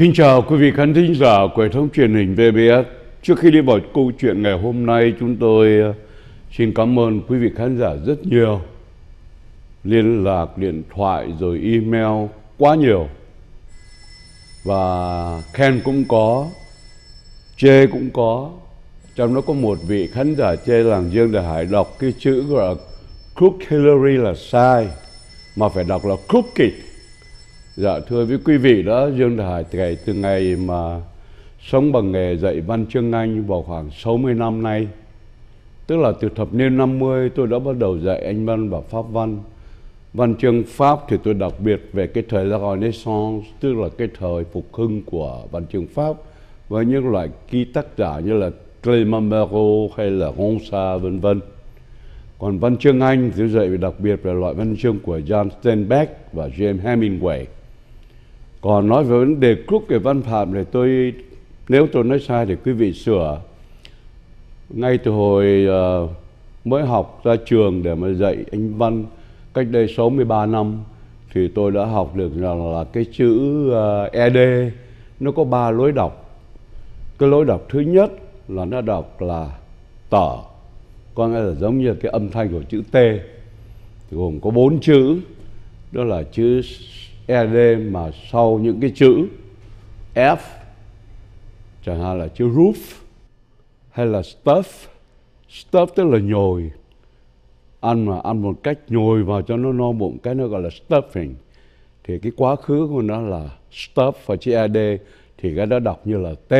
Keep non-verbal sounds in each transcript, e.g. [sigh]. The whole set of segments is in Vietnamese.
Kính chào quý vị khán thính giả của hệ thống truyền hình VBS. Trước khi đi vào câu chuyện ngày hôm nay, chúng tôi ờ, xin cảm ơn quý vị khán giả rất nhiều. Liên lạc, điện thoại, rồi email quá nhiều. Và khen cũng có, chê cũng có. Trong đó có một vị khán giả chê làng riêng để Hải đọc cái chữ gọi là Cook Hillary là sai, mà phải đọc là Crooked Dạ thưa với quý vị đó, Dương Đại Hải từ ngày mà sống bằng nghề dạy văn chương Anh vào khoảng 60 năm nay. Tức là từ thập niên 50 tôi đã bắt đầu dạy Anh văn và Pháp văn. Văn chương Pháp thì tôi đặc biệt về cái thời là Renaissance, tức là cái thời phục hưng của văn chương Pháp với những loại ký tác giả như là Clément Marot hay là Ronsard vân vân. Còn văn chương Anh thì dạy đặc biệt là loại văn chương của John Steinbeck và James Hemingway còn nói về vấn đề khúc về văn phạm thì tôi nếu tôi nói sai thì quý vị sửa ngay từ hồi ờ, mới học ra trường để mà dạy anh văn cách đây 63 năm thì tôi đã học được rằng là cái chữ uh, ờ, ED nó có ba lối đọc. Cái lối đọc thứ nhất là nó đọc là tở, có nghĩa là giống như cái âm thanh của chữ T, thì gồm có bốn chữ, đó là chữ ED mà sau những cái chữ F chẳng hạn là chữ roof hay là stuff stuff tức là nhồi ăn mà ăn một cách nhồi vào cho nó no bụng cái nó gọi là stuffing thì cái quá khứ của nó là stuff và chữ ad e thì cái đó đọc như là t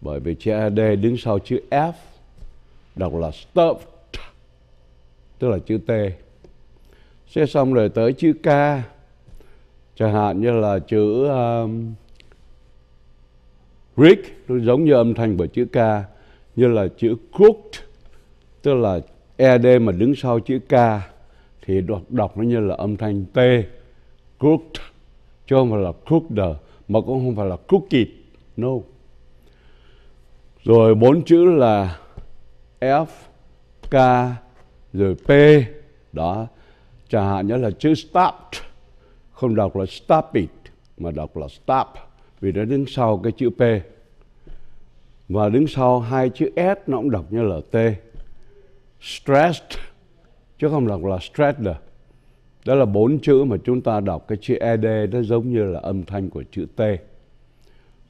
bởi vì chữ ad e đứng sau chữ f đọc là stuffed tức là chữ t sẽ xong rồi tới chữ k chẳng hạn như là chữ um, Greek nó giống như âm thanh của chữ K như là chữ crooked tức là ED mà đứng sau chữ K thì đọc, đọc nó như là âm thanh T crooked chứ không phải là crooked mà cũng không phải là crooked no rồi bốn chữ là F K rồi P đó chẳng hạn như là chữ stopped không đọc là stop it mà đọc là stop vì nó đứng sau cái chữ P và đứng sau hai chữ S nó cũng đọc như là T stressed chứ không đọc là stressed đó là bốn chữ mà chúng ta đọc cái chữ ED nó giống như là âm thanh của chữ T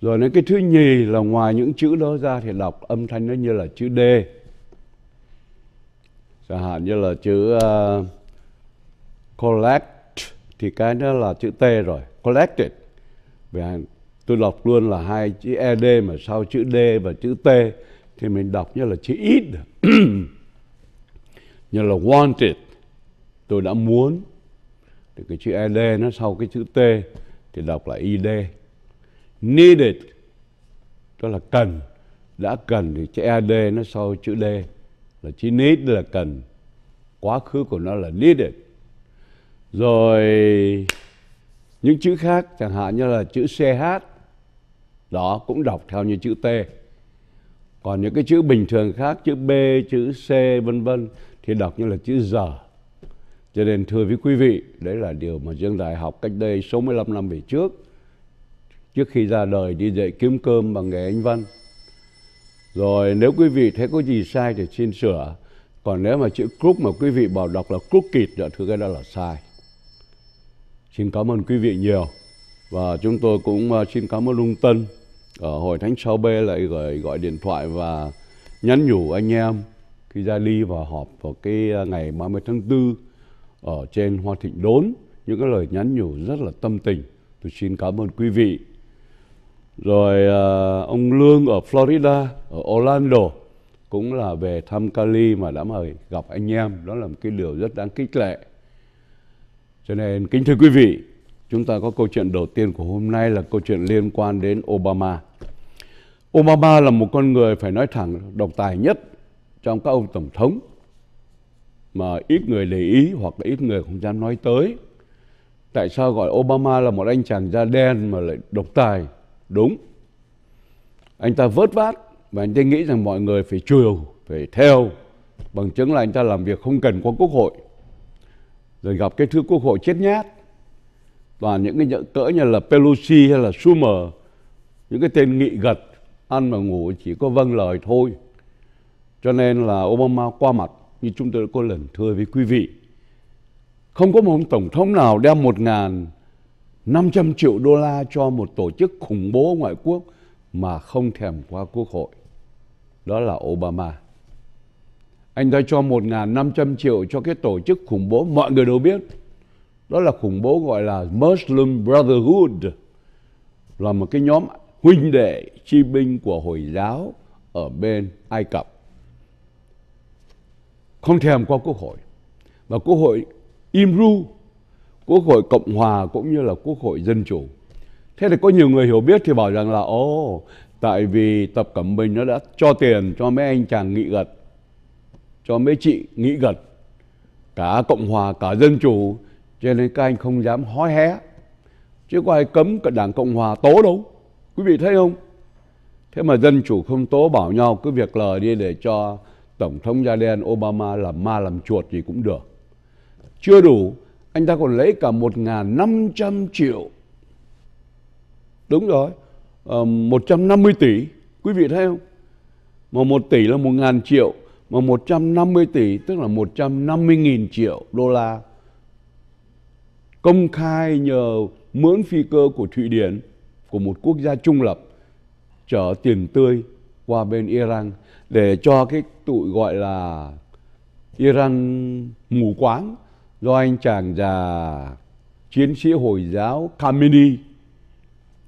rồi đến cái thứ nhì là ngoài những chữ đó ra thì đọc âm thanh nó như là chữ D chẳng hạn như là chữ uh, collect thì cái đó là chữ T rồi, collected. Và tôi đọc luôn là hai chữ ED mà sau chữ D và chữ T thì mình đọc như là chữ ít [coughs] như là wanted tôi đã muốn thì cái chữ ed nó sau cái chữ t thì đọc là id needed đó là cần đã cần thì chữ ed nó sau chữ d là chữ need là cần quá khứ của nó là needed rồi những chữ khác chẳng hạn như là chữ ch đó cũng đọc theo như chữ t còn những cái chữ bình thường khác chữ b chữ c vân vân thì đọc như là chữ giờ cho nên thưa với quý vị đấy là điều mà dương đại học cách đây 65 năm về trước trước khi ra đời đi dạy kiếm cơm bằng nghề anh văn rồi nếu quý vị thấy có gì sai thì xin sửa còn nếu mà chữ cúc mà quý vị bảo đọc là cúc kịt thưa cái đó là sai Xin cảm ơn quý vị nhiều. Và chúng tôi cũng à, xin cảm ơn Lung Tân ở Hội Thánh Sao B lại gửi gọi điện thoại và nhắn nhủ anh em khi ra đi và họp vào cái à, ngày 30 tháng 4 ở trên Hoa Thịnh Đốn. Những cái lời nhắn nhủ rất là tâm tình. Tôi xin cảm ơn quý vị. Rồi à, ông Lương ở Florida, ở Orlando cũng là về thăm Cali mà đã mời gặp anh em. Đó là một cái điều rất đáng kích lệ. Cho nên kính thưa quý vị, chúng ta có câu chuyện đầu tiên của hôm nay là câu chuyện liên quan đến Obama. Obama là một con người phải nói thẳng độc tài nhất trong các ông tổng thống mà ít người để ý hoặc là ít người không dám nói tới. Tại sao gọi Obama là một anh chàng da đen mà lại độc tài? Đúng. Anh ta vớt vát và anh ta nghĩ rằng mọi người phải chiều, phải theo. Bằng chứng là anh ta làm việc không cần qua quốc hội rồi gặp cái thứ quốc hội chết nhát toàn những cái cỡ như là Pelosi hay là Schumer những cái tên nghị gật ăn mà ngủ chỉ có vâng lời thôi cho nên là Obama qua mặt như chúng tôi đã có lần thưa với quý vị không có một tổng thống nào đem một ngàn 500 triệu đô la cho một tổ chức khủng bố ngoại quốc mà không thèm qua quốc hội. Đó là Obama anh ta cho 1.500 triệu cho cái tổ chức khủng bố mọi người đều biết. Đó là khủng bố gọi là Muslim Brotherhood, là một cái nhóm huynh đệ chi binh của Hồi giáo ở bên Ai Cập. Không thèm qua quốc hội. Và quốc hội Imru quốc hội Cộng Hòa cũng như là quốc hội Dân Chủ. Thế thì có nhiều người hiểu biết thì bảo rằng là ồ, tại vì Tập Cẩm Bình nó đã cho tiền cho mấy anh chàng nghị gật cho mấy chị nghĩ gật cả cộng hòa cả dân chủ cho nên các anh không dám hói hé chứ có ai cấm cả đảng cộng hòa tố đâu quý vị thấy không thế mà dân chủ không tố bảo nhau cứ việc lờ đi để cho tổng thống da đen obama làm ma làm chuột gì cũng được chưa đủ anh ta còn lấy cả một năm trăm triệu đúng rồi ờ, một trăm năm mươi tỷ quý vị thấy không mà một tỷ là một ngàn triệu mà 150 tỷ tức là 150.000 triệu đô la công khai nhờ mướn phi cơ của Thụy Điển của một quốc gia trung lập chở tiền tươi qua bên Iran để cho cái tụi gọi là Iran mù quáng do anh chàng già chiến sĩ Hồi giáo Khamenei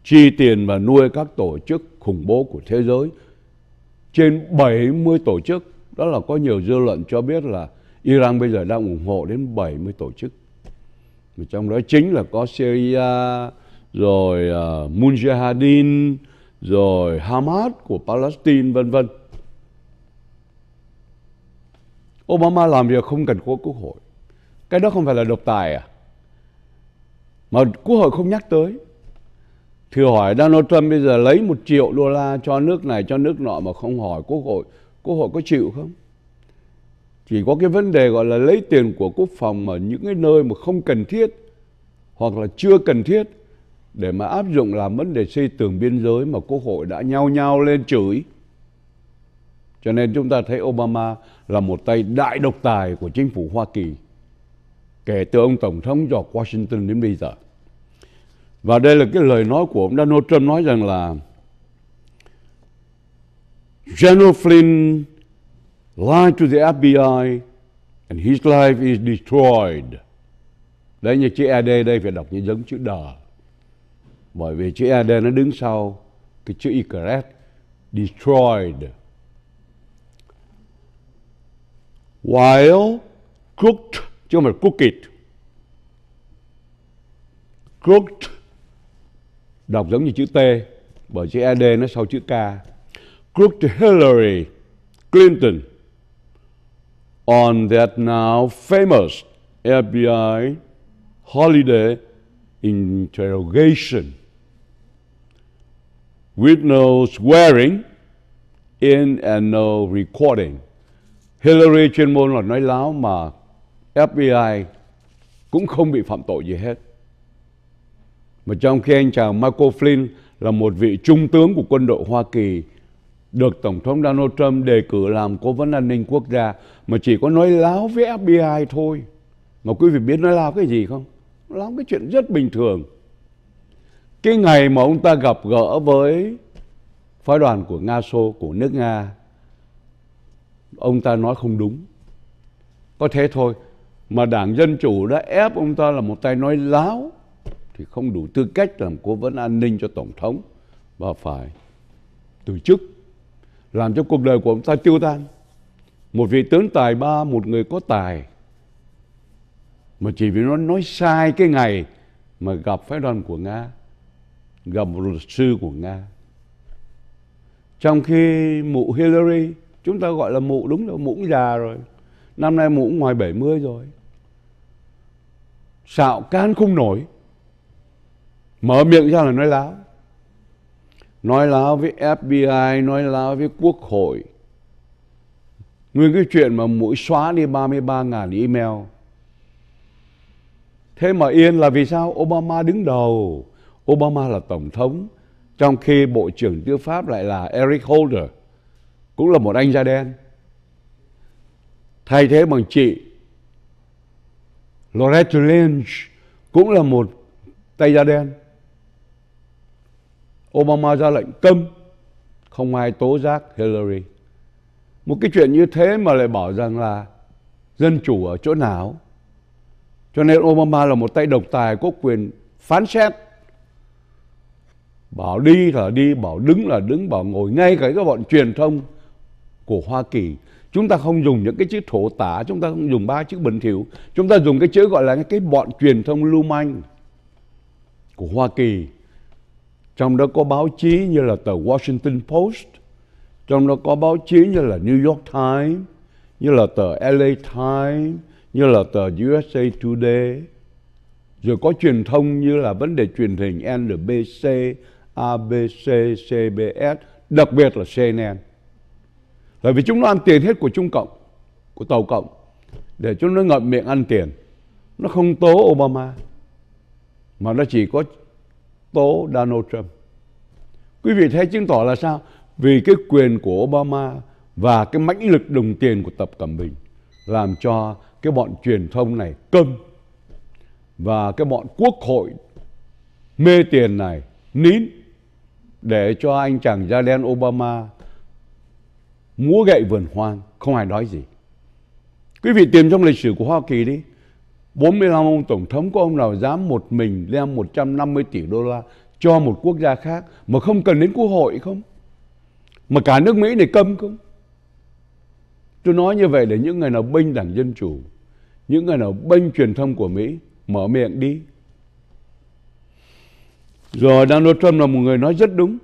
chi tiền và nuôi các tổ chức khủng bố của thế giới trên 70 tổ chức đó là có nhiều dư luận cho biết là Iran bây giờ đang ủng hộ đến 70 tổ chức. Mà trong đó chính là có Syria, rồi uh, Mujahideen, rồi Hamas của Palestine vân vân. Obama làm việc không cần có quốc hội. Cái đó không phải là độc tài à? Mà quốc hội không nhắc tới. Thử hỏi Donald Trump bây giờ lấy một triệu đô la cho nước này, cho nước nọ mà không hỏi quốc hội Quốc hội có chịu không? Chỉ có cái vấn đề gọi là lấy tiền của quốc phòng ở những cái nơi mà không cần thiết hoặc là chưa cần thiết để mà áp dụng làm vấn đề xây tường biên giới mà quốc hội đã nhao nhao lên chửi. Cho nên chúng ta thấy Obama là một tay đại độc tài của chính phủ Hoa Kỳ kể từ ông Tổng thống George Washington đến bây giờ. Và đây là cái lời nói của ông Donald Trump nói rằng là General Flynn lied to the FBI and his life is destroyed. Đấy như chữ AD đây phải đọc như giống chữ đờ. Bởi vì chữ AD nó đứng sau cái chữ Icarus destroyed. While cooked chứ không phải crooked. Crooked đọc giống như chữ T bởi chữ AD nó sau chữ K grouped Hillary Clinton on that now famous FBI holiday interrogation with no swearing in and no recording. Hillary chuyên môn là nói láo mà FBI cũng không bị phạm tội gì hết. Mà trong khi anh chàng Michael Flynn là một vị trung tướng của quân đội Hoa Kỳ được Tổng thống Donald Trump đề cử làm cố vấn an ninh quốc gia mà chỉ có nói láo với FBI thôi. Mà quý vị biết nói láo cái gì không? Láo cái chuyện rất bình thường. Cái ngày mà ông ta gặp gỡ với phái đoàn của Nga Xô, của nước Nga, ông ta nói không đúng. Có thế thôi. Mà Đảng Dân Chủ đã ép ông ta là một tay nói láo thì không đủ tư cách làm cố vấn an ninh cho Tổng thống và phải từ chức làm cho cuộc đời của ông ta tiêu tan một vị tướng tài ba một người có tài mà chỉ vì nó nói sai cái ngày mà gặp phái đoàn của nga gặp một luật sư của nga trong khi mụ hillary chúng ta gọi là mụ đúng là mụ già rồi năm nay mụ cũng ngoài 70 rồi xạo can không nổi mở miệng ra là nói láo nói láo với FBI, nói láo với quốc hội. Nguyên cái chuyện mà mũi xóa đi 33.000 email. Thế mà yên là vì sao Obama đứng đầu, Obama là tổng thống, trong khi Bộ trưởng Tư pháp lại là Eric Holder, cũng là một anh da đen. Thay thế bằng chị Loretta Lynch cũng là một tay da đen Obama ra lệnh cấm, không ai tố giác Hillary. Một cái chuyện như thế mà lại bảo rằng là dân chủ ở chỗ nào. Cho nên Obama là một tay độc tài có quyền phán xét. Bảo đi là đi, bảo đứng là đứng, bảo ngồi ngay cả các bọn truyền thông của Hoa Kỳ. Chúng ta không dùng những cái chữ thổ tả, chúng ta không dùng ba chữ bình thiểu. Chúng ta dùng cái chữ gọi là cái bọn truyền thông lưu manh của Hoa Kỳ trong đó có báo chí như là tờ Washington Post, trong đó có báo chí như là New York Times, như là tờ LA Times, như là tờ USA Today, rồi có truyền thông như là vấn đề truyền hình NBC, ABC, CBS, đặc biệt là CNN. Là vì chúng nó ăn tiền hết của Trung Cộng, của Tàu Cộng, để chúng nó ngậm miệng ăn tiền. Nó không tố Obama, mà nó chỉ có tố Donald Trump. Quý vị thấy chứng tỏ là sao? Vì cái quyền của Obama và cái mãnh lực đồng tiền của Tập Cận Bình làm cho cái bọn truyền thông này câm và cái bọn quốc hội mê tiền này nín để cho anh chàng da đen Obama múa gậy vườn hoang không ai nói gì. Quý vị tìm trong lịch sử của Hoa Kỳ đi. 45 ông tổng thống có ông nào dám một mình đem 150 tỷ đô la cho một quốc gia khác mà không cần đến quốc hội không? Mà cả nước Mỹ này câm không? Tôi nói như vậy để những người nào bênh đảng Dân Chủ, những người nào bênh truyền thông của Mỹ, mở miệng đi. Rồi Donald Trump là một người nói rất đúng.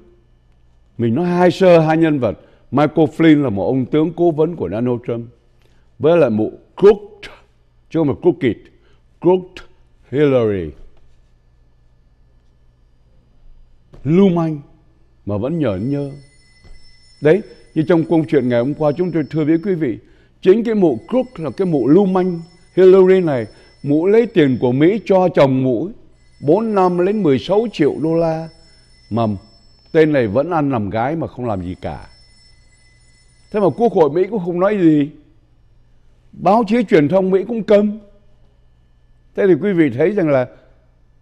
Mình nói hai sơ, hai nhân vật. Michael Flynn là một ông tướng cố vấn của Donald Trump. Với lại một crook, chứ không phải crooked. Crooked Hillary lưu manh mà vẫn nhờ nhơ đấy như trong câu chuyện ngày hôm qua chúng tôi thưa với quý vị chính cái mụ crook là cái mụ lưu manh Hillary này mụ lấy tiền của Mỹ cho chồng mụ 4 năm lấy 16 triệu đô la mà tên này vẫn ăn làm gái mà không làm gì cả thế mà quốc hội Mỹ cũng không nói gì báo chí truyền thông Mỹ cũng câm thế thì quý vị thấy rằng là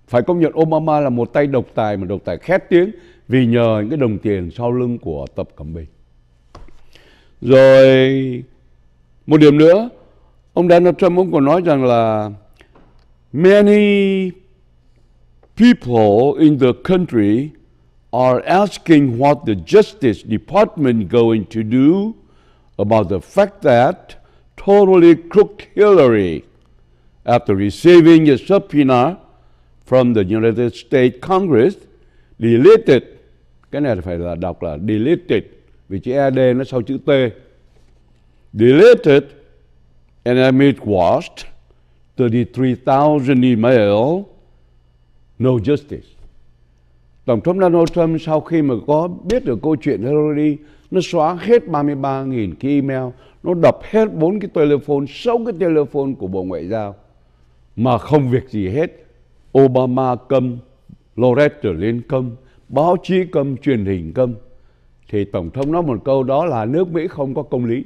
phải công nhận Obama là một tay độc tài mà độc tài khét tiếng vì nhờ những cái đồng tiền sau lưng của Tập cẩm Bình. Rồi một điểm nữa, ông Donald Trump cũng còn nói rằng là many people in the country are asking what the Justice Department going to do about the fact that totally crooked Hillary after receiving a subpoena from the United States Congress deleted cái này phải là đọc là deleted vì chữ ed nó sau chữ t deleted and I mean washed 33,000 email no justice Tổng thống Donald Trump sau khi mà có biết được câu chuyện Hillary nó xóa hết 33.000 cái email nó đập hết bốn cái telephone 6 cái telephone của Bộ Ngoại giao mà không việc gì hết. Obama câm, Loretta lên câm, báo chí câm, truyền hình câm. Thì Tổng thống nói một câu đó là nước Mỹ không có công lý.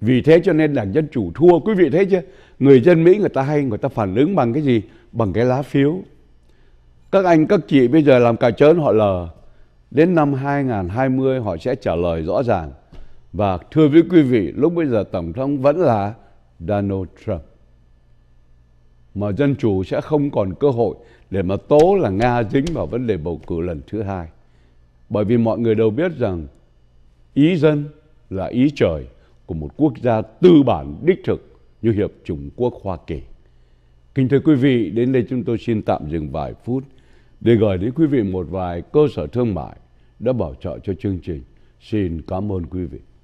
Vì thế cho nên đảng Dân Chủ thua. Quý vị thấy chưa? Người dân Mỹ người ta hay người ta phản ứng bằng cái gì? Bằng cái lá phiếu. Các anh, các chị bây giờ làm cà chớn họ lờ. Đến năm 2020 họ sẽ trả lời rõ ràng. Và thưa với quý vị, lúc bây giờ Tổng thống vẫn là Donald Trump mà dân chủ sẽ không còn cơ hội để mà tố là Nga dính vào vấn đề bầu cử lần thứ hai. Bởi vì mọi người đều biết rằng ý dân là ý trời của một quốc gia tư bản đích thực như Hiệp Trung Quốc Hoa Kỳ. Kính thưa quý vị, đến đây chúng tôi xin tạm dừng vài phút để gửi đến quý vị một vài cơ sở thương mại đã bảo trợ cho chương trình. Xin cảm ơn quý vị.